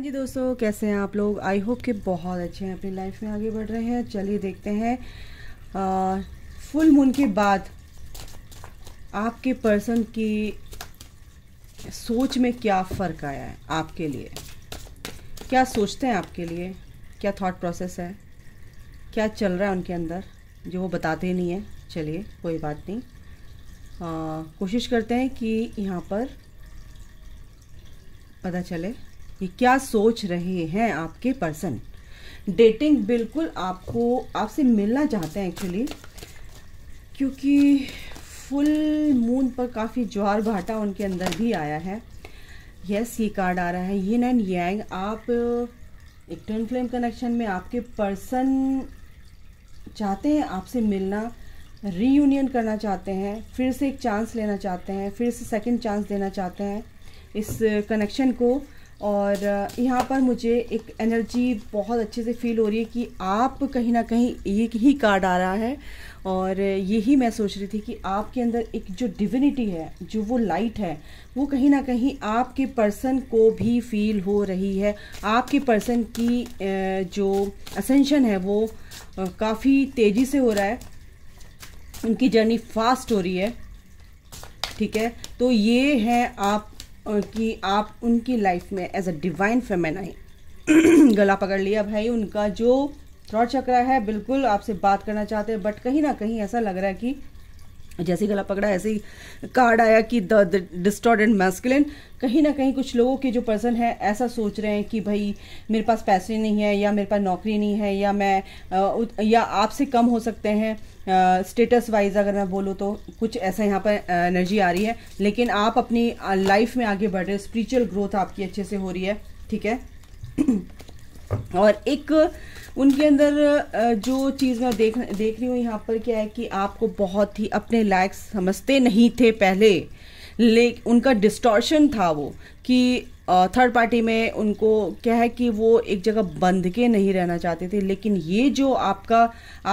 हाँ जी दोस्तों कैसे हैं आप लोग आई होप कि बहुत अच्छे हैं अपनी लाइफ में आगे बढ़ रहे हैं चलिए देखते हैं आ, फुल मून के बाद आपके पर्सन की सोच में क्या फ़र्क आया है आपके लिए क्या सोचते हैं आपके लिए क्या थॉट प्रोसेस है क्या चल रहा है उनके अंदर जो वो बताते नहीं है चलिए कोई बात नहीं आ, कोशिश करते हैं कि यहाँ पर पता चले कि क्या सोच रहे हैं आपके पर्सन डेटिंग बिल्कुल आपको आपसे मिलना चाहते हैं एक्चुअली क्योंकि फुल मून पर काफ़ी ज्वार भाटा उनके अंदर भी आया है यस ये कार्ड आ रहा है ये नैन यांग आप एक ट्विन फ्लेम कनेक्शन में आपके पर्सन चाहते हैं आपसे मिलना रीयूनियन करना चाहते हैं फिर से एक चांस लेना चाहते हैं फिर से सेकंड चांस देना चाहते हैं इस कनेक्शन को और यहाँ पर मुझे एक एनर्जी बहुत अच्छे से फील हो रही है कि आप कहीं ना कहीं एक ही कार्ड आ रहा है और यही मैं सोच रही थी कि आपके अंदर एक जो डिविनिटी है जो वो लाइट है वो कहीं ना कहीं आपके पर्सन को भी फील हो रही है आपके पर्सन की जो असेंशन है वो काफ़ी तेज़ी से हो रहा है उनकी जर्नी फास्ट हो रही है ठीक है तो ये है आप कि आप उनकी लाइफ में एज अ डिवाइन फेमेन आए गला पकड़ लिया भाई उनका जो थ्रॉट चक्रा है बिल्कुल आपसे बात करना चाहते हैं बट कहीं ना कहीं ऐसा लग रहा है कि जैसे गला पकड़ा ऐसे ही कार्ड आया कि द डिस्टॉर्ड एंड मैस्कुलिन कहीं ना कहीं कुछ लोगों के जो पर्सन है ऐसा सोच रहे हैं कि भाई मेरे पास पैसे नहीं है या मेरे पास नौकरी नहीं है या मैं आ, या आपसे कम हो सकते हैं स्टेटस वाइज अगर मैं बोलूँ तो कुछ ऐसा यहाँ पर एनर्जी आ रही है लेकिन आप अपनी लाइफ में आगे बढ़ रहे हो स्पिरिचुअल ग्रोथ आपकी अच्छे से हो रही है ठीक है और एक उनके अंदर जो चीज़ मैं देख देख रही हूँ यहाँ पर क्या है कि आपको बहुत ही अपने लायक समझते नहीं थे पहले ले उनका डिस्टॉर्शन था वो कि थर्ड पार्टी में उनको क्या है कि वो एक जगह बंध के नहीं रहना चाहते थे लेकिन ये जो आपका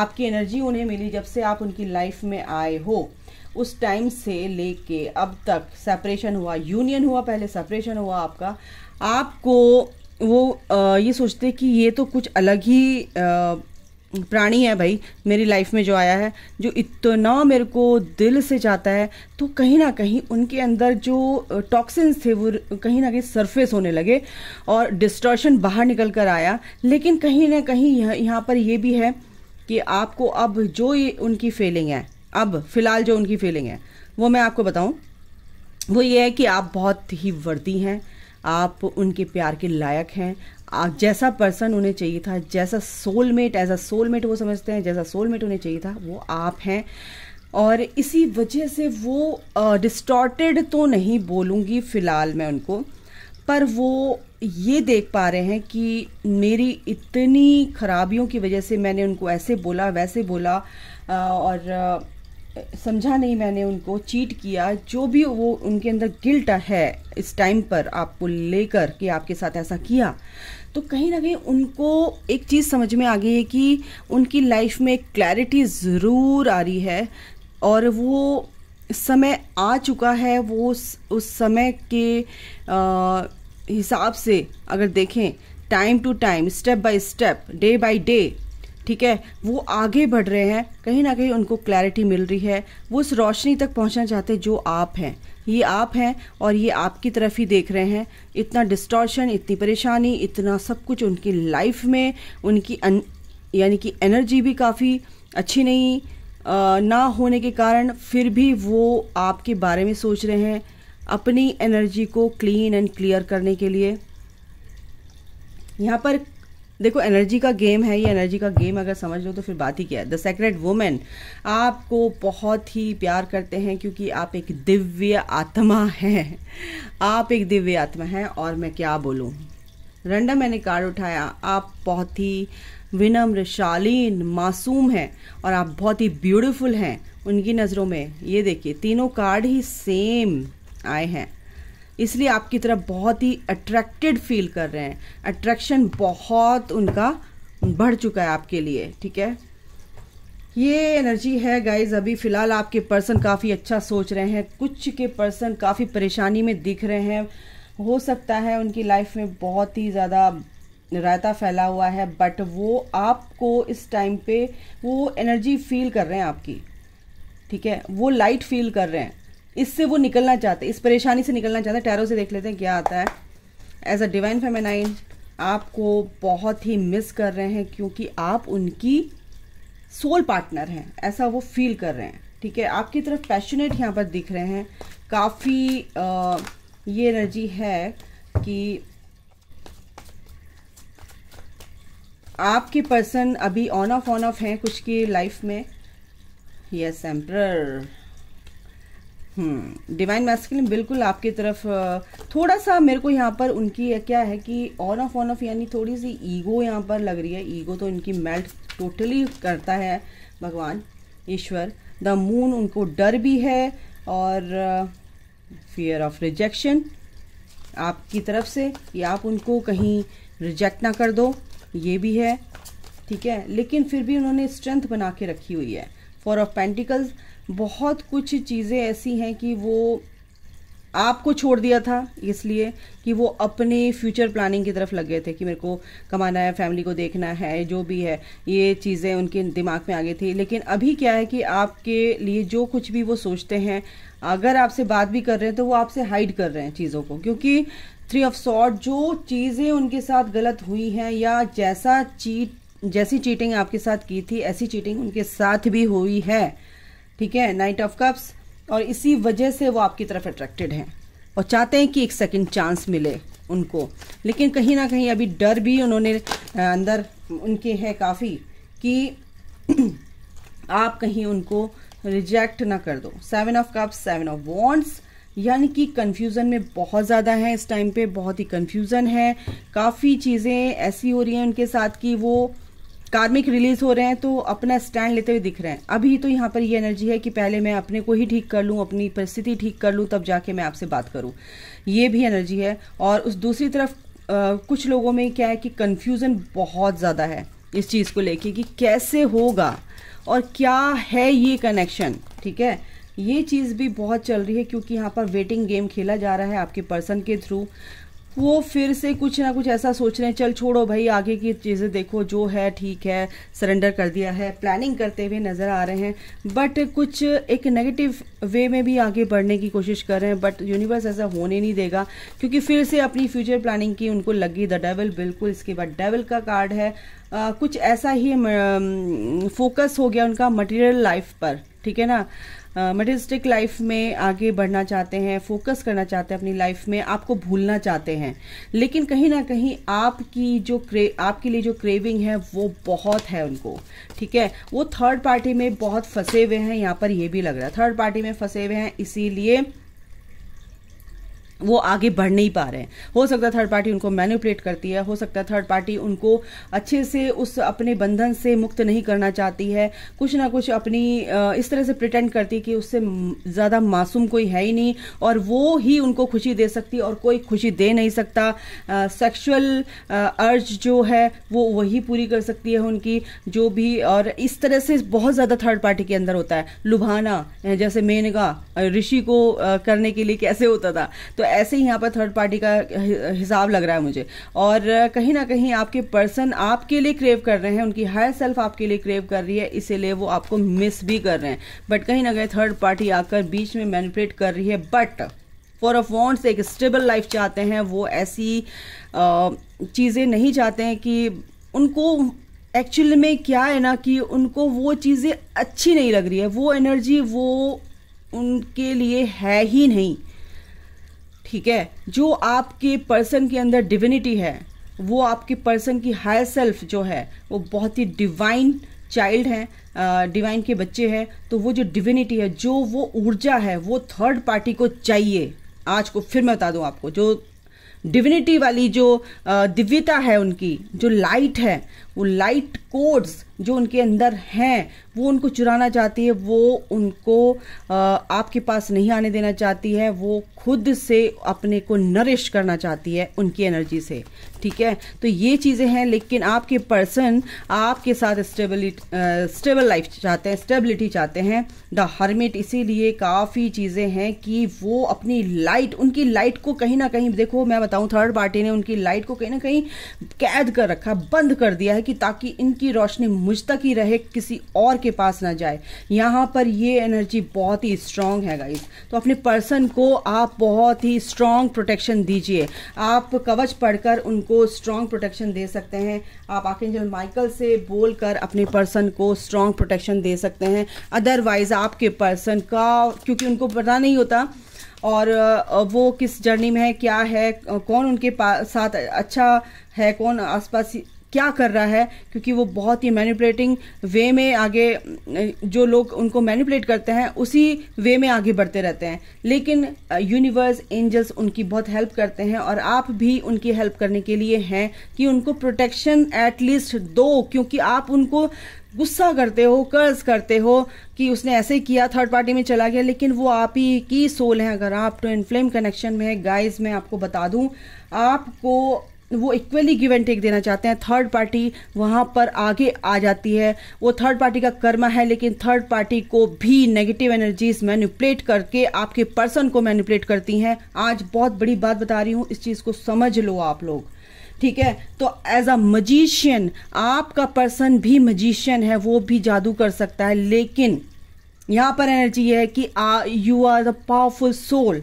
आपकी एनर्जी उन्हें मिली जब से आप उनकी लाइफ में आए हो उस टाइम से लेके अब तक सेपरेशन हुआ यूनियन हुआ पहले सेपरेशन हुआ आपका आपको वो आ, ये सोचते कि ये तो कुछ अलग ही आ, प्राणी है भाई मेरी लाइफ में जो आया है जो इतना मेरे को दिल से चाहता है तो कहीं ना कहीं उनके अंदर जो टॉक्सिन्स थे वो कहीं ना कहीं सरफेस होने लगे और डिस्ट्रॉशन बाहर निकल कर आया लेकिन कहीं ना कहीं यह, यहाँ पर ये भी है कि आपको अब जो ये उनकी फीलिंग है अब फिलहाल जो उनकी फीलिंग है वो मैं आपको बताऊँ वो ये है कि आप बहुत ही वर्दी हैं आप उनके प्यार के लायक हैं आप जैसा पर्सन उन्हें चाहिए था जैसा सोलमेट एज अ सोलमेट वो समझते हैं जैसा सोलमेट उन्हें चाहिए था वो आप हैं और इसी वजह से वो डिस्टॉर्टेड तो नहीं बोलूँगी फ़िलहाल मैं उनको पर वो ये देख पा रहे हैं कि मेरी इतनी खराबियों की वजह से मैंने उनको ऐसे बोला वैसे बोला और समझा नहीं मैंने उनको चीट किया जो भी वो उनके अंदर गिल्ट है इस टाइम पर आपको लेकर कि आपके साथ ऐसा किया तो कहीं ना कहीं उनको एक चीज़ समझ में आ गई है कि उनकी लाइफ में क्लैरिटी ज़रूर आ रही है और वो समय आ चुका है वो उस, उस समय के हिसाब से अगर देखें time to time step by step day by day ठीक है वो आगे बढ़ रहे हैं कहीं ना कहीं उनको क्लैरिटी मिल रही है वो उस रोशनी तक पहुंचना चाहते हैं जो आप हैं ये आप हैं और ये आपकी तरफ ही देख रहे हैं इतना डिस्टॉर्शन इतनी परेशानी इतना सब कुछ उनकी लाइफ में उनकी यानी कि एनर्जी भी काफ़ी अच्छी नहीं आ, ना होने के कारण फिर भी वो आपके बारे में सोच रहे हैं अपनी एनर्जी को क्लीन एंड क्लियर करने के लिए यहाँ पर देखो एनर्जी का गेम है ये एनर्जी का गेम अगर समझ लो तो फिर बात ही क्या है द सेक्रेट वुमेन आपको बहुत ही प्यार करते हैं क्योंकि आप एक दिव्य आत्मा हैं आप एक दिव्य आत्मा हैं और मैं क्या बोलूँ रंडा मैंने कार्ड उठाया आप बहुत ही विनम्र शालीन मासूम हैं और आप बहुत ही ब्यूटीफुल हैं उनकी नज़रों में ये देखिए तीनों कार्ड ही सेम आए हैं इसलिए आपकी तरफ बहुत ही अट्रैक्टेड फील कर रहे हैं अट्रैक्शन बहुत उनका बढ़ चुका है आपके लिए ठीक है ये एनर्जी है गाइज अभी फ़िलहाल आपके पर्सन काफ़ी अच्छा सोच रहे हैं कुछ के पर्सन काफ़ी परेशानी में दिख रहे हैं हो सकता है उनकी लाइफ में बहुत ही ज़्यादा रायता फैला हुआ है बट वो आपको इस टाइम पे वो एनर्जी फील कर रहे हैं आपकी ठीक है वो लाइट फील कर रहे हैं इससे वो निकलना चाहते हैं इस परेशानी से निकलना चाहते हैं टैरो से देख लेते हैं क्या आता है एज अ डिवाइन फेमेनाइन आपको बहुत ही मिस कर रहे हैं क्योंकि आप उनकी सोल पार्टनर हैं ऐसा वो फील कर रहे हैं ठीक है आपकी तरफ पैशनेट यहाँ पर दिख रहे हैं काफ़ी ये एनर्जी है कि आपके पर्सन अभी ऑन ऑफ ऑन ऑफ हैं कुछ की लाइफ में yes emperor divine hmm, masculine बिल्कुल आपकी तरफ थोड़ा सा मेरे को यहाँ पर उनकी क्या है कि ऑन ऑफ ऑन ऑफ यानी थोड़ी सी ईगो यहाँ पर लग रही है ईगो तो इनकी मेल्ट टोटली करता है भगवान ईश्वर द मून उनको डर भी है और फियर ऑफ रिजेक्शन आपकी तरफ से कि आप उनको कहीं रिजेक्ट ना कर दो ये भी है ठीक है लेकिन फिर भी उन्होंने स्ट्रेंथ बना के रखी हुई है फॉर ऑफ पेंटिकल्स बहुत कुछ चीज़ें ऐसी हैं कि वो आपको छोड़ दिया था इसलिए कि वो अपने फ्यूचर प्लानिंग की तरफ लग गए थे कि मेरे को कमाना है फैमिली को देखना है जो भी है ये चीज़ें उनके दिमाग में आ गई थी लेकिन अभी क्या है कि आपके लिए जो कुछ भी वो सोचते हैं अगर आपसे बात भी कर रहे हैं तो वो आपसे हाइड कर रहे हैं चीज़ों को क्योंकि थ्री ऑफ सॉट जो चीज़ें उनके साथ गलत हुई हैं या जैसा चीट जैसी चीटिंग आपके साथ की थी ऐसी चीटिंग उनके साथ भी हुई है ठीक है नाइट ऑफ कप्स और इसी वजह से वो आपकी तरफ अट्रैक्टेड हैं और चाहते हैं कि एक सेकंड चांस मिले उनको लेकिन कहीं ना कहीं अभी डर भी उन्होंने अंदर उनके है काफ़ी कि आप कहीं उनको रिजेक्ट ना कर दो seven of cups seven of wands यानी कि कन्फ्यूज़न में बहुत ज़्यादा है इस टाइम पे बहुत ही कन्फ्यूज़न है काफ़ी चीज़ें ऐसी हो रही हैं उनके साथ कि वो कार्मिक रिलीज हो रहे हैं तो अपना स्टैंड लेते हुए दिख रहे हैं अभी तो यहाँ पर ये एनर्जी है कि पहले मैं अपने को ही ठीक कर लूँ अपनी परिस्थिति ठीक कर लूँ तब जाके मैं आपसे बात करूँ ये भी एनर्जी है और उस दूसरी तरफ आ, कुछ लोगों में क्या है कि कन्फ्यूज़न बहुत ज़्यादा है इस चीज़ को लेके कि कैसे होगा और क्या है ये कनेक्शन ठीक है ये चीज़ भी बहुत चल रही है क्योंकि यहाँ पर वेटिंग गेम खेला जा रहा है आपके पर्सन के थ्रू वो फिर से कुछ ना कुछ ऐसा सोच रहे हैं चल छोड़ो भाई आगे की चीज़ें देखो जो है ठीक है सरेंडर कर दिया है प्लानिंग करते हुए नज़र आ रहे हैं बट कुछ एक नेगेटिव वे में भी आगे बढ़ने की कोशिश कर रहे हैं बट यूनिवर्स ऐसा होने नहीं देगा क्योंकि फिर से अपनी फ्यूचर प्लानिंग की उनको लगी द डेवल बिल्कुल इसके बाद डेवल का कार्ड है आ, कुछ ऐसा ही फोकस हो गया उनका मटेरियल लाइफ पर ठीक है ना uh, लाइफ में आगे बढ़ना चाहते हैं फोकस करना चाहते हैं अपनी लाइफ में आपको भूलना चाहते हैं लेकिन कहीं ना कहीं आपकी जो क्रे आपके लिए जो क्रेविंग है वो बहुत है उनको ठीक है वो थर्ड पार्टी में बहुत फंसे हुए हैं यहाँ पर ये भी लग रहा है थर्ड पार्टी में फंसे हुए हैं इसीलिए वो आगे बढ़ नहीं पा रहे हैं हो सकता है थर्ड पार्टी उनको मैनिपुलेट करती है हो सकता है थर्ड पार्टी उनको अच्छे से उस अपने बंधन से मुक्त नहीं करना चाहती है कुछ ना कुछ अपनी इस तरह से प्रिटेंड करती है कि उससे ज़्यादा मासूम कोई है ही नहीं और वो ही उनको खुशी दे सकती और कोई खुशी दे नहीं सकता सेक्शुअल अर्ज जो है वो वही पूरी कर सकती है उनकी जो भी और इस तरह से बहुत ज़्यादा थर्ड पार्टी के अंदर होता है लुभाना जैसे मेनगा ऋषि को करने के लिए कैसे होता था तो ऐसे ही यहाँ पर थर्ड पार्टी का हिसाब लग रहा है मुझे और कहीं ना कहीं आपके पर्सन आपके लिए क्रेव कर रहे हैं उनकी हायर सेल्फ आपके लिए क्रेव कर रही है इसीलिए वो आपको मिस भी कर रहे हैं बट कहीं ना कहीं थर्ड पार्टी आकर बीच में मैनिपुलेट कर रही है बट फॉर अ वॉन्ट्स एक स्टेबल लाइफ चाहते हैं वो ऐसी चीज़ें नहीं चाहते हैं कि उनको एक्चुअल में क्या है ना कि उनको वो चीज़ें अच्छी नहीं लग रही है वो एनर्जी वो उनके लिए है ही नहीं ठीक है जो आपके पर्सन के अंदर डिविनिटी है वो आपके पर्सन की हायर सेल्फ जो है वो बहुत ही डिवाइन चाइल्ड हैं डिवाइन के बच्चे हैं तो वो जो डिविनिटी है जो वो ऊर्जा है वो थर्ड पार्टी को चाहिए आज को फिर मैं बता दूं आपको जो डिविनिटी वाली जो दिव्यता है उनकी जो लाइट है वो लाइट कोड्स जो उनके अंदर हैं वो उनको चुराना चाहती है वो उनको आपके पास नहीं आने देना चाहती है वो खुद से अपने को नरिश करना चाहती है उनकी एनर्जी से ठीक है तो ये चीज़ें हैं लेकिन आपके पर्सन आपके साथ स्टेबिलिटी स्टेबल लाइफ चाहते हैं स्टेबिलिटी चाहते हैं द हर्मिट इसीलिए काफ़ी चीज़ें हैं कि वो अपनी लाइट उनकी लाइट को कहीं ना कहीं देखो मैं बताऊं थर्ड पार्टी ने उनकी लाइट को कहीं ना कहीं कैद कर रखा बंद कर दिया है कि ताकि इनकी रोशनी मुझ तक ही रहे किसी और के पास ना जाए यहाँ पर ये एनर्जी बहुत ही स्ट्रांग है गाइस तो अपने पर्सन को आप बहुत ही स्ट्रांग प्रोटेक्शन दीजिए आप कवच पढ़कर उनको स्ट्रांग प्रोटेक्शन दे सकते हैं आप आर्केंजल माइकल से बोलकर अपने पर्सन को स्ट्रांग प्रोटेक्शन दे सकते हैं अदरवाइज आपके पर्सन का क्योंकि उनको पता नहीं होता और वो किस जर्नी में है क्या है कौन उनके साथ अच्छा है कौन आसपास क्या कर रहा है क्योंकि वो बहुत ही मैनिपुलेटिंग वे में आगे जो लोग उनको मैनिपुलेट करते हैं उसी वे में आगे बढ़ते रहते हैं लेकिन यूनिवर्स uh, एंजल्स उनकी बहुत हेल्प करते हैं और आप भी उनकी हेल्प करने के लिए हैं कि उनको प्रोटेक्शन एटलीस्ट दो क्योंकि आप उनको गुस्सा करते हो कर्ज करते हो कि उसने ऐसे किया थर्ड पार्टी में चला गया लेकिन वो आप ही की सोल है अगर आप तो इनफ्लेम कनेक्शन में गाइस मैं आपको बता दूं आपको वो इक्वली गिव एंड टेक देना चाहते हैं थर्ड पार्टी वहाँ पर आगे आ जाती है वो थर्ड पार्टी का कर्मा है लेकिन थर्ड पार्टी को भी नेगेटिव एनर्जीज मैनिपुलेट करके आपके पर्सन को मैनिपुलेट करती हैं आज बहुत बड़ी बात बता रही हूँ इस चीज़ को समझ लो आप लोग ठीक है तो एज अ मजिशियन आपका पर्सन भी मजिशियन है वो भी जादू कर सकता है लेकिन यहाँ पर एनर्जी है कि you are the powerful soul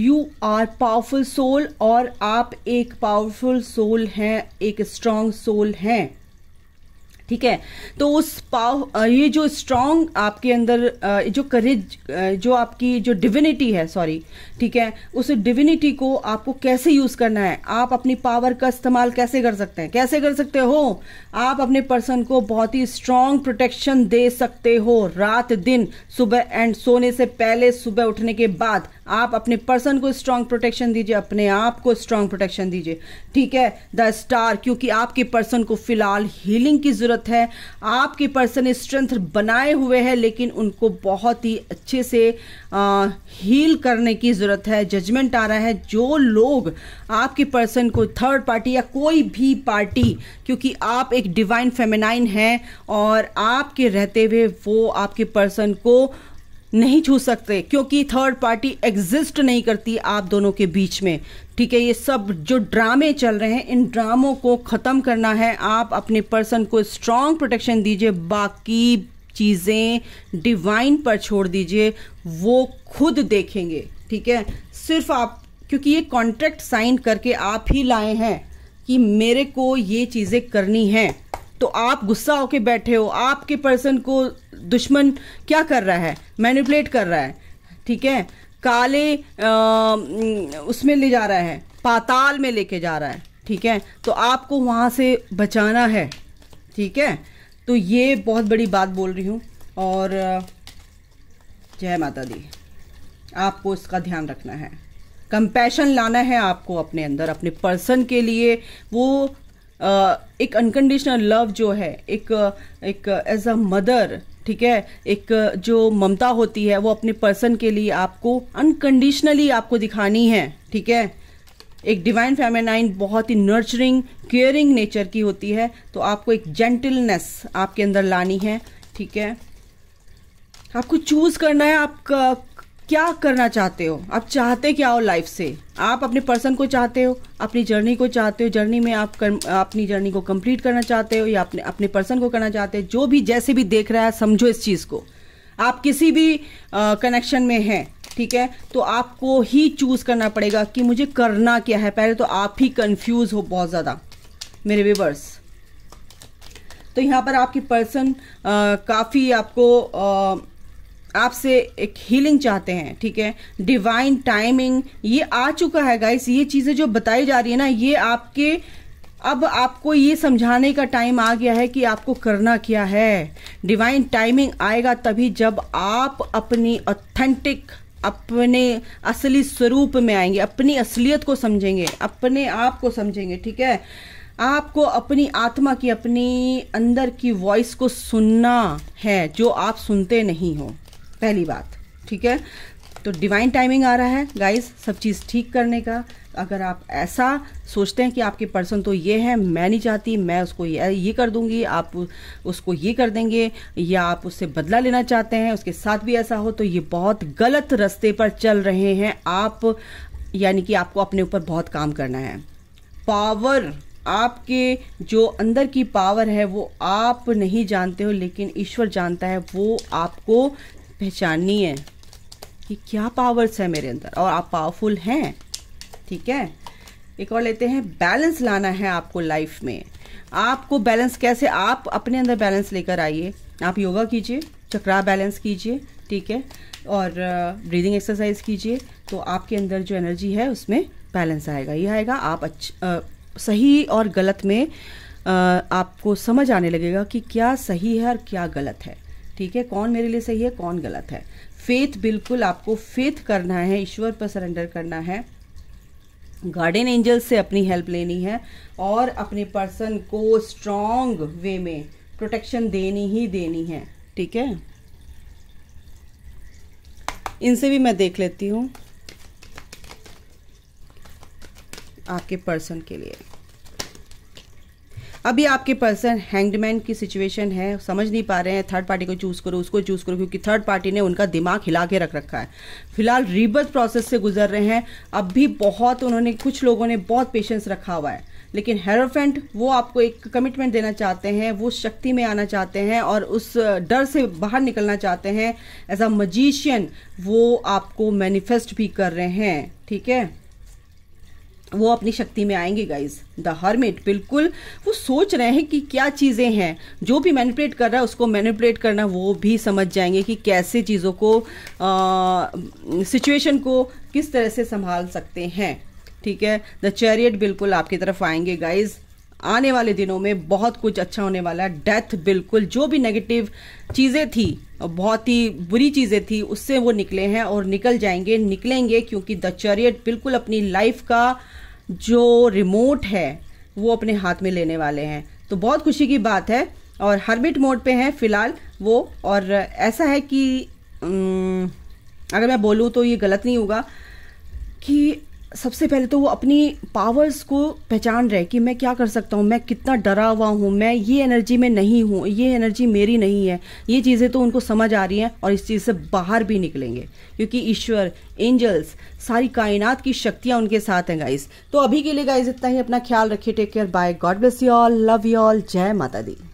you are powerful soul और आप एक पावरफुल सोल हैं एक स्ट्रांग सोल हैं ठीक है तो उस पाव ये जो स्ट्रांग आपके अंदर जो करेज जो आपकी जो डिविनिटी है सॉरी ठीक है उस डिविनिटी को आपको कैसे यूज करना है आप अपनी पावर का इस्तेमाल कैसे कर सकते हैं कैसे कर सकते हो आप अपने पर्सन को बहुत ही स्ट्रांग प्रोटेक्शन दे सकते हो रात दिन सुबह एंड सोने से पहले सुबह उठने के बाद आप अपने पर्सन को स्ट्रांग प्रोटेक्शन दीजिए अपने आप को स्ट्रांग प्रोटेक्शन दीजिए ठीक है द स्टार क्योंकि आपके पर्सन को फिलहाल हीलिंग की जरूरत ज़रूरत है आपकी पर्सन स्ट्रेंथ बनाए हुए है लेकिन उनको बहुत ही अच्छे से आ, हील करने की ज़रूरत है जजमेंट आ रहा है जो लोग आपकी पर्सन को थर्ड पार्टी या कोई भी पार्टी क्योंकि आप एक डिवाइन फेमेनाइन हैं और आपके रहते हुए वो आपके पर्सन को नहीं छू सकते क्योंकि थर्ड पार्टी एग्जिस्ट नहीं करती आप दोनों के बीच में ठीक है ये सब जो ड्रामे चल रहे हैं इन ड्रामों को ख़त्म करना है आप अपने पर्सन को स्ट्रॉन्ग प्रोटेक्शन दीजिए बाकी चीज़ें डिवाइन पर छोड़ दीजिए वो खुद देखेंगे ठीक है सिर्फ आप क्योंकि ये कॉन्ट्रैक्ट साइन करके आप ही लाए हैं कि मेरे को ये चीज़ें करनी है तो आप गुस्सा होके बैठे हो आपके पर्सन को दुश्मन क्या कर रहा है मैनिपुलेट कर रहा है ठीक है काले आ, उसमें ले जा रहा है पाताल में लेके जा रहा है ठीक है तो आपको वहाँ से बचाना है ठीक है तो ये बहुत बड़ी बात बोल रही हूँ और जय माता दी आपको इसका ध्यान रखना है कंपैशन लाना है आपको अपने अंदर अपने पर्सन के लिए वो एक अनकंडीशनल लव जो है एक एक एज अ मदर ठीक है एक जो ममता होती है वो अपने पर्सन के लिए आपको अनकंडीशनली आपको दिखानी है ठीक है एक डिवाइन फेमेनाइन बहुत ही नर्चरिंग केयरिंग नेचर की होती है तो आपको एक जेंटलनेस आपके अंदर लानी है ठीक है आपको चूज करना है आपका क्या करना चाहते हो आप चाहते क्या हो लाइफ से आप अपने पर्सन को चाहते हो अपनी जर्नी को चाहते हो जर्नी में आप कर, अपनी जर्नी को कंप्लीट करना चाहते हो या अपने अपने पर्सन को करना चाहते हो जो भी जैसे भी देख रहा है समझो इस चीज़ को आप किसी भी कनेक्शन में हैं ठीक है तो आपको ही चूज करना पड़ेगा कि मुझे करना क्या है पहले तो आप ही कंफ्यूज हो बहुत ज़्यादा मेरे व्यूवर्स तो यहाँ पर आपकी पर्सन काफ़ी आपको आपसे एक हीलिंग चाहते हैं ठीक है डिवाइन टाइमिंग ये आ चुका है गाइस ये चीज़ें जो बताई जा रही है ना ये आपके अब आपको ये समझाने का टाइम आ गया है कि आपको करना क्या है डिवाइन टाइमिंग आएगा तभी जब आप अपनी ऑथेंटिक अपने असली स्वरूप में आएंगे अपनी असलियत को समझेंगे अपने आप को समझेंगे ठीक है आपको अपनी आत्मा की अपनी अंदर की वॉइस को सुनना है जो आप सुनते नहीं हो पहली बात ठीक है तो डिवाइन टाइमिंग आ रहा है गाइस सब चीज़ ठीक करने का अगर आप ऐसा सोचते हैं कि आपके पर्सन तो ये है मैं नहीं चाहती मैं उसको ये ये कर दूंगी आप उसको ये कर देंगे या आप उससे बदला लेना चाहते हैं उसके साथ भी ऐसा हो तो ये बहुत गलत रास्ते पर चल रहे हैं आप यानी कि आपको अपने ऊपर बहुत काम करना है पावर आपके जो अंदर की पावर है वो आप नहीं जानते हो लेकिन ईश्वर जानता है वो आपको पहचाननी है कि क्या पावर्स है मेरे अंदर और आप पावरफुल हैं ठीक है एक और लेते हैं बैलेंस लाना है आपको लाइफ में आपको बैलेंस कैसे आप अपने अंदर बैलेंस लेकर आइए आप योगा कीजिए चक्रा बैलेंस कीजिए ठीक है और ब्रीदिंग एक्सरसाइज कीजिए तो आपके अंदर जो एनर्जी है उसमें बैलेंस आएगा ये आएगा आप अच्छा सही और गलत में आ, आपको समझ आने लगेगा कि क्या सही है और क्या गलत है ठीक है कौन मेरे लिए सही है कौन गलत है फेथ बिल्कुल आपको फेथ करना है ईश्वर पर सरेंडर करना है गार्डन एंजल्स से अपनी हेल्प लेनी है और अपने पर्सन को स्ट्रांग वे में प्रोटेक्शन देनी ही देनी है ठीक है इनसे भी मैं देख लेती हूँ आपके पर्सन के लिए अभी आपके पर्सन हैंगडमैन की सिचुएशन है समझ नहीं पा रहे हैं थर्ड पार्टी को चूज़ करो उसको चूज़ करो क्योंकि थर्ड पार्टी ने उनका दिमाग हिला के रख रखा है फिलहाल रीबर्थ प्रोसेस से गुजर रहे हैं अब भी बहुत उन्होंने कुछ लोगों ने बहुत पेशेंस रखा हुआ है लेकिन हेरोफेंट वो आपको एक कमिटमेंट देना चाहते हैं वो शक्ति में आना चाहते हैं और उस डर से बाहर निकलना चाहते हैं एज अ मजिशियन वो आपको मैनिफेस्ट भी कर रहे हैं ठीक है वो अपनी शक्ति में आएंगे गाइज द हर्मिट बिल्कुल वो सोच रहे हैं कि क्या चीज़ें हैं जो भी मैनिपुलेट कर रहा है उसको मैनिपुलेट करना वो भी समझ जाएंगे कि कैसे चीज़ों को सिचुएशन को किस तरह से संभाल सकते हैं ठीक है द चैरियट बिल्कुल आपकी तरफ आएंगे गाइज आने वाले दिनों में बहुत कुछ अच्छा होने वाला है डेथ बिल्कुल जो भी नेगेटिव चीज़ें थी बहुत ही बुरी चीज़ें थी उससे वो निकले हैं और निकल जाएंगे निकलेंगे क्योंकि द चैरियट बिल्कुल अपनी लाइफ का जो रिमोट है वो अपने हाथ में लेने वाले हैं तो बहुत खुशी की बात है और हर्बिट मोड पे हैं फिलहाल वो और ऐसा है कि अगर मैं बोलूँ तो ये गलत नहीं होगा कि सबसे पहले तो वो अपनी पावर्स को पहचान रहे कि मैं क्या कर सकता हूँ मैं कितना डरा हुआ हूँ मैं ये एनर्जी में नहीं हूँ ये एनर्जी मेरी नहीं है ये चीज़ें तो उनको समझ आ रही हैं और इस चीज़ से बाहर भी निकलेंगे क्योंकि ईश्वर एंजल्स सारी कायनात की शक्तियाँ उनके साथ हैं गाइज तो अभी के लिए गाइज इतना ही अपना ख्याल रखिए take care bye God bless you all love you all जय माता दी